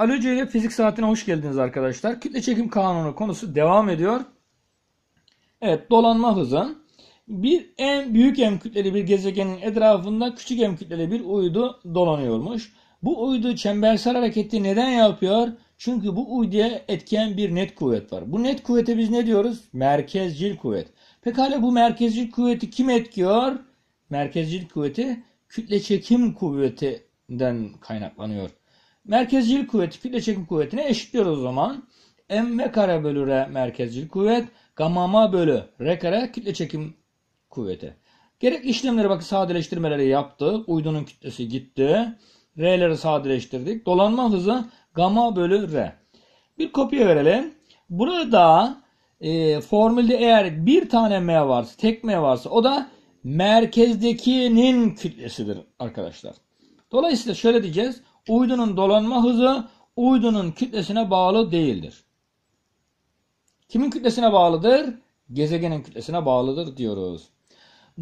Alo ile fizik saatine hoş geldiniz arkadaşlar. Kütle çekim kanunu konusu devam ediyor. Evet dolanma hızı. Bir en büyük M kütleli bir gezegenin etrafında küçük M kütleli bir uydu dolanıyormuş. Bu uydu çembersel hareketi neden yapıyor? Çünkü bu uyduya etken bir net kuvvet var. Bu net kuvvete biz ne diyoruz? Merkezcil kuvvet. Pekala bu merkezcil kuvveti kim etkiyor? Merkezcil kuvveti kütle çekim kuvvetinden kaynaklanıyor. Merkezcil kuvveti kütle çekim kuvvetine eşitliyoruz o zaman. M ve kare bölü R merkezcil kuvvet. Gamma bölü R kare kütle çekim kuvveti. Gerek işlemlere bakın sadeleştirmeleri yaptı, Uydunun kütlesi gitti. R'leri sadeleştirdik. Dolanma hızı gamma bölü R. Bir kopya verelim. Burada e, formülde eğer bir tane M varsa, tek M varsa o da merkezdekinin kütlesidir arkadaşlar. Dolayısıyla şöyle diyeceğiz uydunun dolanma hızı uydunun kütlesine bağlı değildir. Kimin kütlesine bağlıdır? Gezegenin kütlesine bağlıdır diyoruz.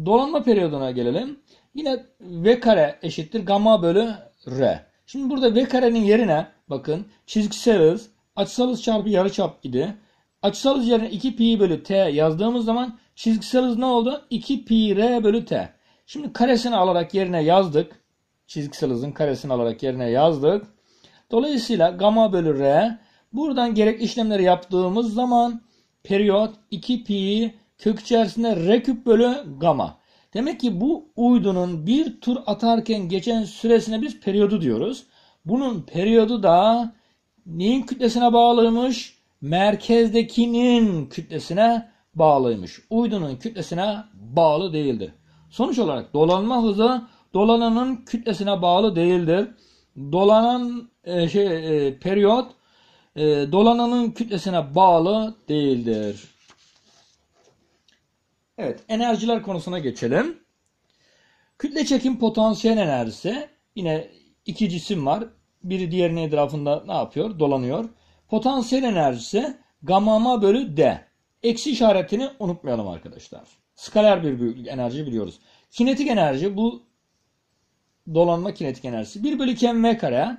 Dolanma periyoduna gelelim. Yine v kare eşittir gamma bölü r. Şimdi burada v karenin yerine bakın çizgisel hız açısal hız çarpı yarıçap idi. Açısal hız yerine 2 pi bölü t yazdığımız zaman çizgisel hız ne oldu? 2 pi r bölü t. Şimdi karesini alarak yerine yazdık çizgisel hızın karesini alarak yerine yazdık. Dolayısıyla gamma bölü r buradan gerek işlemleri yaptığımız zaman periyot 2 pi kök içerisinde r küp bölü gamma. Demek ki bu uydunun bir tur atarken geçen süresine biz periyodu diyoruz. Bunun periyodu da neyin kütlesine bağlıymış? Merkezdekinin kütlesine bağlıymış. Uydunun kütlesine bağlı değildi. Sonuç olarak dolanma hızı dolananın kütlesine bağlı değildir. Dolanan e, şey e, periyot e, dolananın kütlesine bağlı değildir. Evet, enerjiler konusuna geçelim. Kütle çekim potansiyel enerjisi yine iki cisim var. Biri diğerinin etrafında ne yapıyor? Dolanıyor. Potansiyel enerjisi gamma bölü d. Eksi işaretini unutmayalım arkadaşlar. Skaler bir büyüklük enerji biliyoruz. Kinetik enerji bu dolanma kinetik enerjisi. 1 bölü 2 mv kare.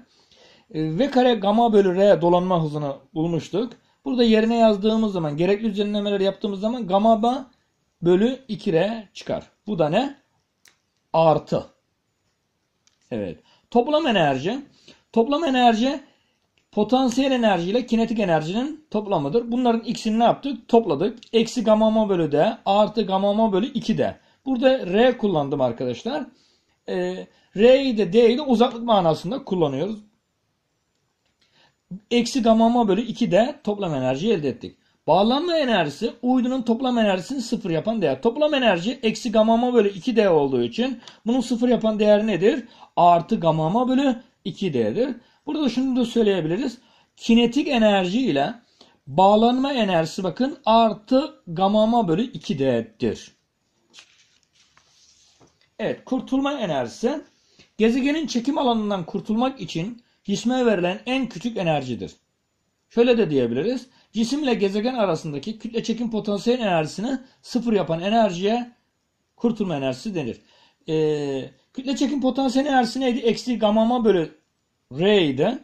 E, v kare gamma bölü R dolanma hızını bulmuştuk. Burada yerine yazdığımız zaman gerekli düzenlemeler yaptığımız zaman gamma bölü 2R çıkar. Bu da ne? Artı. Evet. Toplam enerji. Toplam enerji potansiyel enerji ile kinetik enerjinin toplamıdır. Bunların ikisini ne yaptık? Topladık. Eksi gamma bölü D artı gamma bölü 2 de. Burada R kullandım arkadaşlar. Ee, R'yi de D'yi de uzaklık manasında kullanıyoruz. Eksi gamma bölü 2 de toplam enerji elde ettik. Bağlanma enerjisi uydunun toplam enerjisini sıfır yapan değer. Toplam enerji eksi gamma bölü 2D olduğu için bunun sıfır yapan değer nedir? Artı gamma bölü 2D'dir. Burada şunu da söyleyebiliriz. Kinetik enerji ile bağlanma enerjisi bakın artı gamma bölü 2D'dir. Evet kurtulma enerjisi Gezegenin çekim alanından kurtulmak için cisme verilen en küçük enerjidir. Şöyle de diyebiliriz. Cisimle gezegen arasındaki kütle çekim potansiyel enerjisini sıfır yapan enerjiye kurtulma enerjisi denir. Ee, kütle çekim potansiyel enerjisi neydi? Eksi gamma bölü r idi.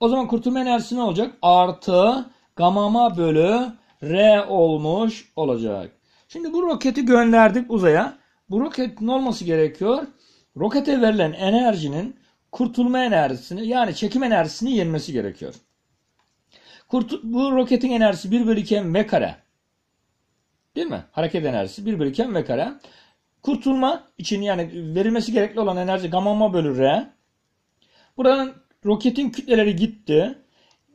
O zaman kurtulma enerjisi ne olacak? Artı gamma bölü r olmuş olacak. Şimdi bu roketi gönderdik uzaya. Bu roketin olması gerekiyor? rokete verilen enerjinin kurtulma enerjisini yani çekim enerjisini yenmesi gerekiyor. Kurtu bu roketin enerjisi 1 bölü 2 m kare. Değil mi? Hareket enerjisi 1 bölü 2 m kare. Kurtulma için yani verilmesi gerekli olan enerji gamma bölü r. Buradan roketin kütleleri gitti.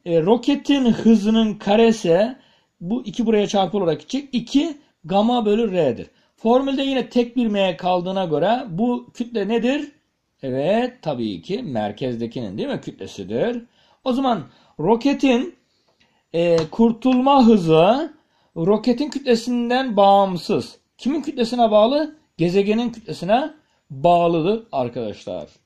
E, roketin hızının karesi bu iki buraya çarpı olarak gidecek. 2 gamma bölü r'dir. Formülde yine tek bir M kaldığına göre bu kütle nedir? Evet tabii ki merkezdekinin değil mi kütlesidir. O zaman roketin e, kurtulma hızı roketin kütlesinden bağımsız. Kimin kütlesine bağlı? Gezegenin kütlesine bağlıdır arkadaşlar.